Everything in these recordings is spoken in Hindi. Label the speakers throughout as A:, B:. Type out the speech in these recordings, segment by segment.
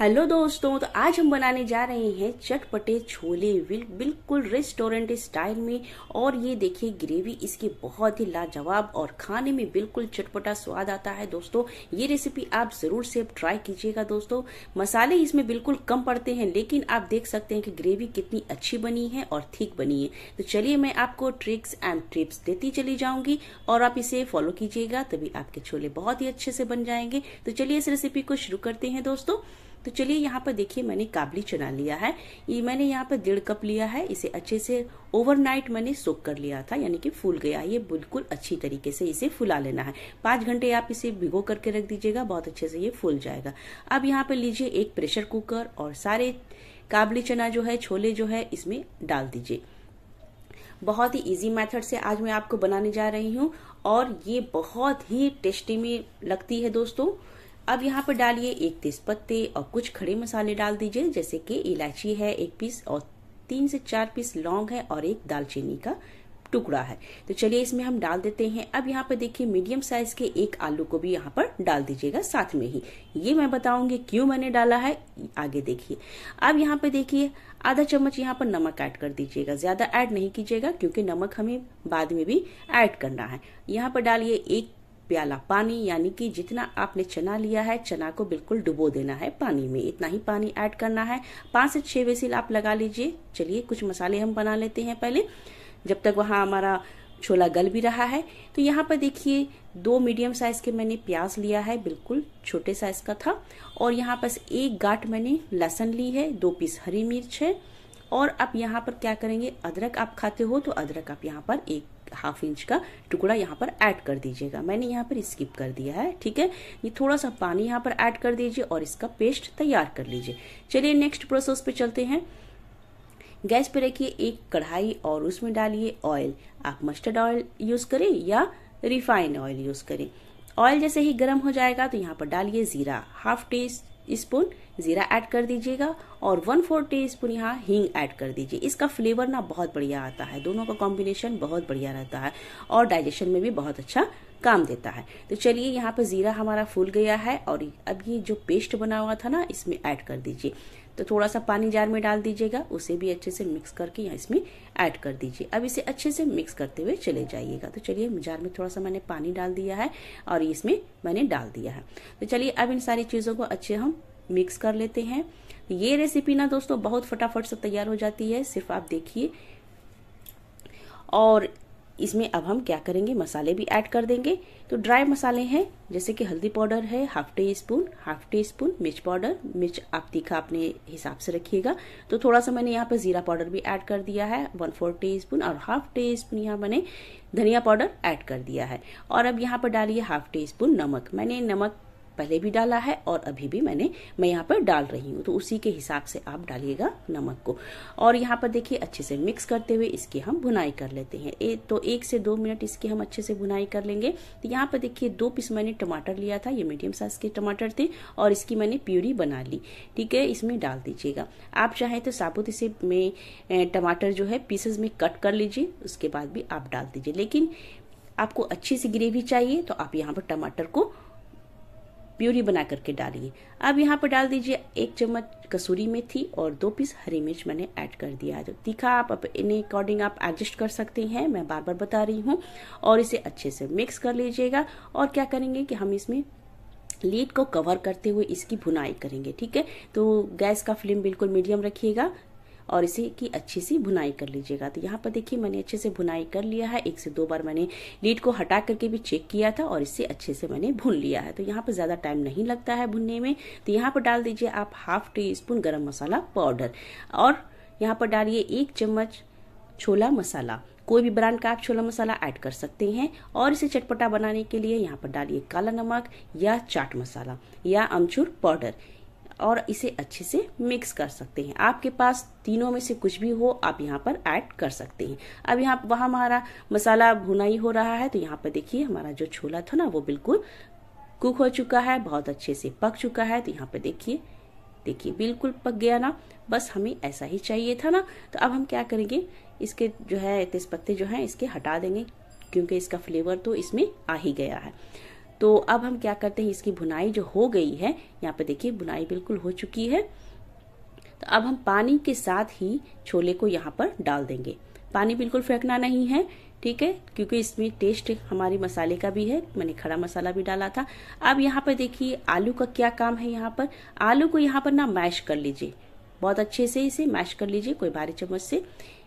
A: हेलो दोस्तों तो आज हम बनाने जा रहे हैं चटपटे छोले बिल्कुल रेस्टोरेंट स्टाइल में और ये देखिए ग्रेवी इसकी बहुत ही लाजवाब और खाने में बिल्कुल चटपटा स्वाद आता है दोस्तों ये रेसिपी आप ज़रूर से ट्राई कीजिएगा दोस्तों मसाले इसमें बिल्कुल कम पड़ते हैं लेकिन आप देख सकते हैं कि ग्रेवी कितनी अच्छी बनी है और ठीक बनी है तो चलिए मैं आपको ट्रिक्स एंड टिप्स देती चली जाऊंगी और आप इसे फॉलो कीजिएगा तभी आपके छोले बहुत ही अच्छे से बन जाएंगे तो चलिए इस रेसिपी को शुरू करते हैं दोस्तों तो चलिए यहाँ पर देखिए मैंने काबली चना लिया है ये मैंने यहाँ पर डेढ़ कप लिया है इसे अच्छे से ओवरनाइट मैंने सोक कर लिया था यानी कि फूल गया ये बिल्कुल अच्छी तरीके से इसे फुला लेना है पाँच घंटे आप इसे भिगो करके रख दीजिएगा बहुत अच्छे से ये फूल जाएगा अब यहाँ पर लीजिए एक प्रेशर कुकर और सारे काबली चना जो है छोले जो है इसमें डाल दीजिए बहुत ही इजी मेथड से आज मैं आपको बनाने जा रही हूँ और ये बहुत ही टेस्टी में लगती है दोस्तों अब यहाँ पर डालिए एक तेज पत्ते और कुछ खड़े मसाले डाल दीजिए जैसे कि इलायची है एक पीस और तीन से चार पीस लौंग है और एक दालचीनी का टुकड़ा है तो चलिए इसमें हम डाल देते हैं अब यहाँ पर देखिए मीडियम साइज के एक आलू को भी यहाँ पर डाल दीजिएगा साथ में ही ये मैं बताऊंगी क्यों मैंने डाला है आगे देखिए अब यहाँ पर देखिए आधा चम्मच यहाँ पर नमक ऐड कर दीजिएगा ज्यादा ऐड नहीं कीजिएगा क्योंकि नमक हमें बाद में भी ऐड करना है यहाँ पर डालिए एक प्याला पानी यानी कि जितना आपने चना लिया है चना को बिल्कुल डुबो देना है पानी में इतना ही पानी ऐड करना है पांच से छह वेसिल आप लगा लीजिए चलिए कुछ मसाले हम बना लेते हैं पहले जब तक वहां हमारा छोला गल भी रहा है तो यहाँ पर देखिए दो मीडियम साइज़ के मैंने प्याज लिया है बिल्कुल छोटे साइज़ का था और यहाँ पर एक गाट मैंने लहसन ली है दो पीस हरी मिर्च है और आप यहाँ पर क्या करेंगे अदरक आप खाते हो तो अदरक आप यहाँ पर एक हाफ इंच का टुकड़ा यहाँ पर ऐड कर दीजिएगा मैंने यहाँ पर स्किप कर दिया है ठीक है ये थोड़ा सा पानी यहाँ पर ऐड कर दीजिए और इसका पेस्ट तैयार कर लीजिए चलिए नेक्स्ट प्रोसेस पे चलते हैं गैस पे रखिए एक कढ़ाई और उसमें डालिए ऑयल आप मस्टर्ड ऑयल यूज करें या रिफाइंड ऑयल यूज करें ऑयल जैसे ही गर्म हो जाएगा तो यहाँ पर डालिए जीरा हाफ टी स्पून जीरा ऐड कर दीजिएगा और वन फोर टी स्पून यहाँ हींग ऐड कर दीजिए इसका फ्लेवर ना बहुत बढ़िया आता है दोनों का कॉम्बिनेशन बहुत बढ़िया रहता है और डाइजेशन में भी बहुत अच्छा काम देता है तो चलिए यहाँ पर जीरा हमारा फूल गया है और अब ये जो पेस्ट बना हुआ था ना इसमें ऐड कर दीजिए तो थोड़ा सा पानी जार में डाल दीजिएगा उसे भी अच्छे से मिक्स करके यहाँ इसमें ऐड कर दीजिए अब इसे अच्छे से मिक्स करते हुए चले जाइएगा तो चलिए जार में थोड़ा सा मैंने पानी डाल दिया है और इसमें मैंने डाल दिया है तो चलिए अब इन सारी चीज़ों को अच्छे हम मिक्स कर लेते हैं ये रेसिपी ना दोस्तों बहुत फटाफट से तैयार हो जाती है सिर्फ आप देखिए और इसमें अब हम क्या करेंगे मसाले भी ऐड कर देंगे तो ड्राई मसाले हैं जैसे कि हल्दी पाउडर है half teaspoon half teaspoon मिर्च पाउडर मिर्च आप तीखा अपने हिसाब से रखिएगा तो थोड़ा सा मैंने यहाँ पर जीरा पाउडर भी ऐड कर दिया है वन फोर टी स्पून और हाफ टी स्पून यहाँ मैंने धनिया पाउडर ऐड कर दिया है और अब यहाँ पर डालिए हाफ टी स्पून नमक मैंने नमक पहले भी डाला है और अभी भी मैंने मैं यहाँ पर डाल रही हूँ तो उसी के हिसाब से आप डालिएगा नमक को और यहाँ पर देखिए अच्छे से मिक्स करते हुए इसकी हम बुनाई कर लेते हैं ए, तो एक से दो मिनट इसकी हम अच्छे से बुनाई कर लेंगे तो यहाँ पर देखिए दो पीस मैंने टमाटर लिया था ये मीडियम साइज के टमाटर थे और इसकी मैंने प्यूरी बना ली ठीक है इसमें डाल दीजिएगा आप चाहें तो साबुत इसे में टमाटर जो है पीसेस में कट कर लीजिए उसके बाद भी आप डाल दीजिए लेकिन आपको अच्छी सी ग्रेवी चाहिए तो आप यहाँ पर टमाटर को प्यूरी बना करके डालिए अब यहाँ पर डाल दीजिए एक चम्मच कसूरी मेथी और दो पीस हरी मिर्च मैंने ऐड कर दिया जो तीखा आप अपने अकॉर्डिंग आप एडजस्ट कर सकते हैं मैं बार बार बता रही हूँ और इसे अच्छे से मिक्स कर लीजिएगा और क्या करेंगे कि हम इसमें लीड को कवर करते हुए इसकी भुनाई करेंगे ठीक है तो गैस का फ्लेम बिल्कुल मीडियम रखिएगा और इसे की अच्छी सी बुनाई कर लीजिएगा तो यहाँ पर देखिए मैंने अच्छे से बुनाई कर लिया है एक से दो बार मैंने लीड को हटा करके भी चेक किया था और इसे अच्छे से मैंने भून लिया है तो यहाँ पर ज़्यादा टाइम नहीं लगता है भुनने में तो यहाँ पर डाल दीजिए आप हाफ टी स्पून गर्म मसाला पाउडर और यहाँ पर डालिए एक चम्मच छोला मसाला कोई भी ब्रांड का आप छोला मसाला ऐड कर सकते हैं और इसे चटपटा बनाने के लिए यहाँ पर डालिए काला नमक या चाट मसाला या अमचूर पाउडर और इसे अच्छे से मिक्स कर सकते हैं आपके पास तीनों में से कुछ भी हो आप यहाँ पर ऐड कर सकते हैं अब यहाँ वहाँ हमारा मसाला भुनाई हो रहा है तो यहाँ पर देखिए हमारा जो छोला था ना वो बिल्कुल कुक हो चुका है बहुत अच्छे से पक चुका है तो यहाँ पर देखिए देखिए बिल्कुल पक गया ना बस हमें ऐसा ही चाहिए था ना तो अब हम क्या करेंगे इसके जो है तेज पत्ते जो हैं इसके हटा देंगे क्योंकि इसका फ्लेवर तो इसमें आ ही गया है तो अब हम क्या करते हैं इसकी बुनाई जो हो गई है यहाँ पे देखिए बुनाई बिल्कुल हो चुकी है तो अब हम पानी के साथ ही छोले को यहाँ पर डाल देंगे पानी बिल्कुल फेंकना नहीं है ठीक है क्योंकि इसमें टेस्ट हमारे मसाले का भी है मैंने खड़ा मसाला भी डाला था अब यहाँ पर देखिए आलू का क्या काम है यहाँ पर आलू को यहाँ पर ना मैश कर लीजिए बहुत अच्छे से इसे मैश कर लीजिए कोई भारी चम्मच से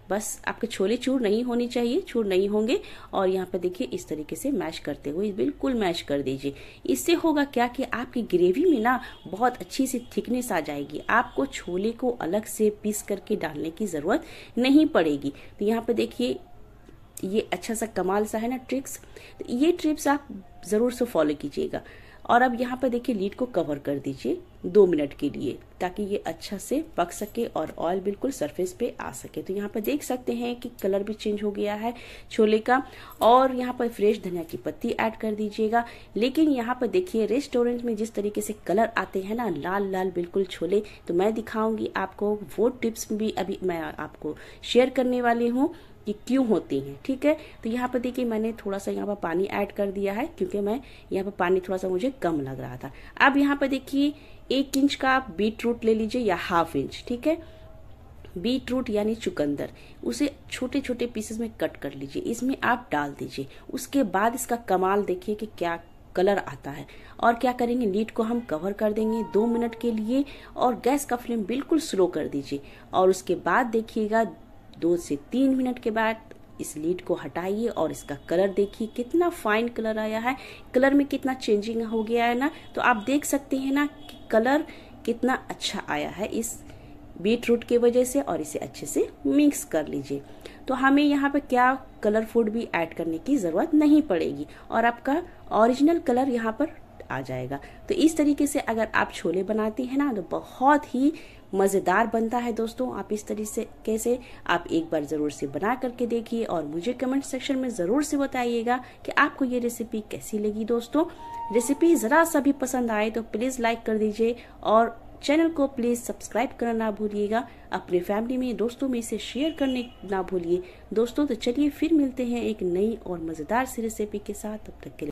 A: बस आपके छोले चूर नहीं होनी चाहिए चूर नहीं होंगे और यहाँ पे देखिए इस तरीके से मैश करते हुए बिल्कुल मैश कर दीजिए इससे होगा क्या कि आपकी ग्रेवी में ना बहुत अच्छी सी थिकनेस आ जाएगी आपको छोले को अलग से पीस करके डालने की ज़रूरत नहीं पड़ेगी तो यहाँ पे देखिए ये अच्छा सा कमाल सा है ना ट्रिक्स तो ये ट्रिप्स आप ज़रूर से फॉलो कीजिएगा और अब यहाँ पर देखिए लीड को कवर कर दीजिए दो मिनट के लिए ताकि ये अच्छा से पक सके और ऑयल बिल्कुल सरफेस पे आ सके तो यहाँ पर देख सकते हैं कि कलर भी चेंज हो गया है छोले का और यहाँ पर फ्रेश धनिया की पत्ती ऐड कर दीजिएगा लेकिन यहाँ पर देखिए रेस्टोरेंट में जिस तरीके से कलर आते हैं ना लाल लाल बिल्कुल छोले तो मैं दिखाऊंगी आपको वो टिप्स भी अभी मैं आपको शेयर करने वाली हूँ कि क्यों होती हैं ठीक है तो यहाँ पर देखिए मैंने थोड़ा सा यहाँ पर पानी ऐड कर दिया है क्योंकि मैं यहाँ पर पानी थोड़ा सा मुझे कम लग रहा था अब यहाँ पर देखिए एक इंच का आप बीट रूट ले लीजिए या हाफ इंच ठीक है बीट रूट यानी चुकंदर उसे छोटे छोटे पीसेस में कट कर लीजिए इसमें आप डाल दीजिए उसके बाद इसका कमाल देखिए कि क्या कलर आता है और क्या करेंगे लीड को हम कवर कर देंगे दो मिनट के लिए और गैस का फ्लेम बिल्कुल स्लो कर दीजिए और उसके बाद देखिएगा दो से तीन मिनट के बाद इस लीड को हटाइए और इसका कलर देखिए कितना फाइन कलर आया है कलर में कितना चेंजिंग हो गया है ना तो आप देख सकते हैं ना कि कलर कितना अच्छा आया है इस बीट रूट की वजह से और इसे अच्छे से मिक्स कर लीजिए तो हमें यहाँ पे क्या कलर फूड भी ऐड करने की ज़रूरत नहीं पड़ेगी और आपका ओरिजिनल कलर यहाँ पर आ जाएगा तो इस तरीके से अगर आप छोले बनाते हैं ना तो बहुत ही मज़ेदार बनता है दोस्तों आप इस तरीके से आप एक बार ज़रूर से बना करके देखिए और मुझे कमेंट सेक्शन में ज़रूर से बताइएगा कि आपको ये रेसिपी कैसी लगी दोस्तों रेसिपी ज़रा सा भी पसंद आए तो प्लीज़ लाइक कर दीजिए और चैनल को प्लीज़ सब्सक्राइब करना ना भूलिएगा अपने फैमिली में दोस्तों में इसे शेयर करने ना भूलिए दोस्तों तो चलिए फिर मिलते हैं एक नई और मज़ेदार सी रेसिपी के साथ तब तक के लिए